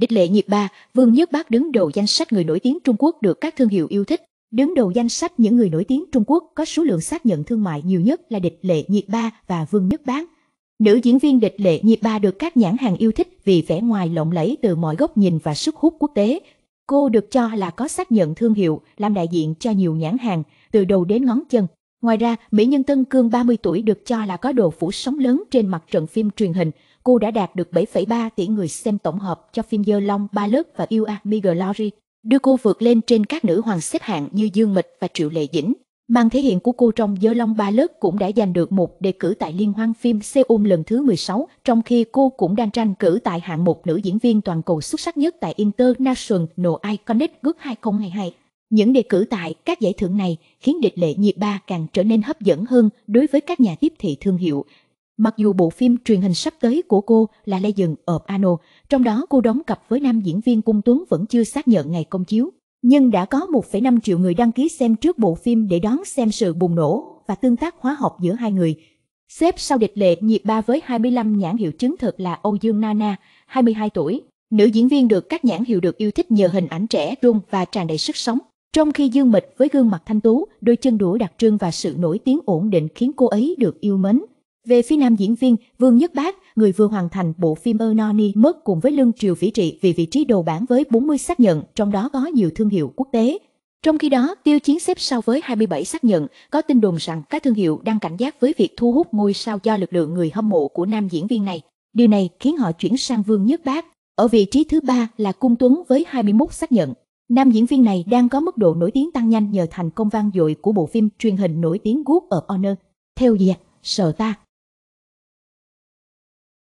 Địch lệ Nhiệt ba, Vương Nhất Bác đứng đầu danh sách người nổi tiếng Trung Quốc được các thương hiệu yêu thích. Đứng đầu danh sách những người nổi tiếng Trung Quốc có số lượng xác nhận thương mại nhiều nhất là Địch lệ Nhiệt ba và Vương Nhất Bác. Nữ diễn viên Địch lệ Nhiệt ba được các nhãn hàng yêu thích vì vẻ ngoài lộng lẫy từ mọi góc nhìn và sức hút quốc tế. Cô được cho là có xác nhận thương hiệu, làm đại diện cho nhiều nhãn hàng, từ đầu đến ngón chân. Ngoài ra, mỹ nhân Tân Cương 30 tuổi được cho là có độ phủ sóng lớn trên mặt trận phim truyền hình, cô đã đạt được 7,3 tỷ người xem tổng hợp cho phim Dơ Long, Ba Lớp và Yêu A Me Glory, đưa cô vượt lên trên các nữ hoàng xếp hạng như Dương Mịch và Triệu Lệ Dĩnh. Mang thể hiện của cô trong Dơ Long Ba Lớp cũng đã giành được một đề cử tại Liên hoan phim Seoul lần thứ 16, trong khi cô cũng đang tranh cử tại hạng mục nữ diễn viên toàn cầu xuất sắc nhất tại International Iconic Good 2022. Những đề cử tại các giải thưởng này khiến địch lệ nhiệt ba càng trở nên hấp dẫn hơn đối với các nhà tiếp thị thương hiệu, Mặc dù bộ phim truyền hình sắp tới của cô là lê dừng ở Ano, trong đó cô đóng cặp với nam diễn viên Cung Tuấn vẫn chưa xác nhận ngày công chiếu, nhưng đã có 1,5 triệu người đăng ký xem trước bộ phim để đón xem sự bùng nổ và tương tác hóa học giữa hai người. Xếp sau địch lệ nhiệt ba với 25 nhãn hiệu chứng thực là Âu Dương Nana, 22 tuổi. Nữ diễn viên được các nhãn hiệu được yêu thích nhờ hình ảnh trẻ trung và tràn đầy sức sống. Trong khi Dương Mịch với gương mặt thanh tú, đôi chân đũa đặc trưng và sự nổi tiếng ổn định khiến cô ấy được yêu mến. Về phía nam diễn viên, Vương Nhất Bác, người vừa hoàn thành bộ phim Ernani mất cùng với lưng Triều Vĩ Trị vì vị trí đầu bản với 40 xác nhận, trong đó có nhiều thương hiệu quốc tế. Trong khi đó, Tiêu Chiến xếp sau với 27 xác nhận, có tin đồn rằng các thương hiệu đang cảnh giác với việc thu hút ngôi sao do lực lượng người hâm mộ của nam diễn viên này. Điều này khiến họ chuyển sang Vương Nhất Bác. Ở vị trí thứ ba là Cung Tuấn với 21 xác nhận. Nam diễn viên này đang có mức độ nổi tiếng tăng nhanh nhờ thành công vang dội của bộ phim truyền hình nổi tiếng Good of Honor. Theo dệt, sợ ta.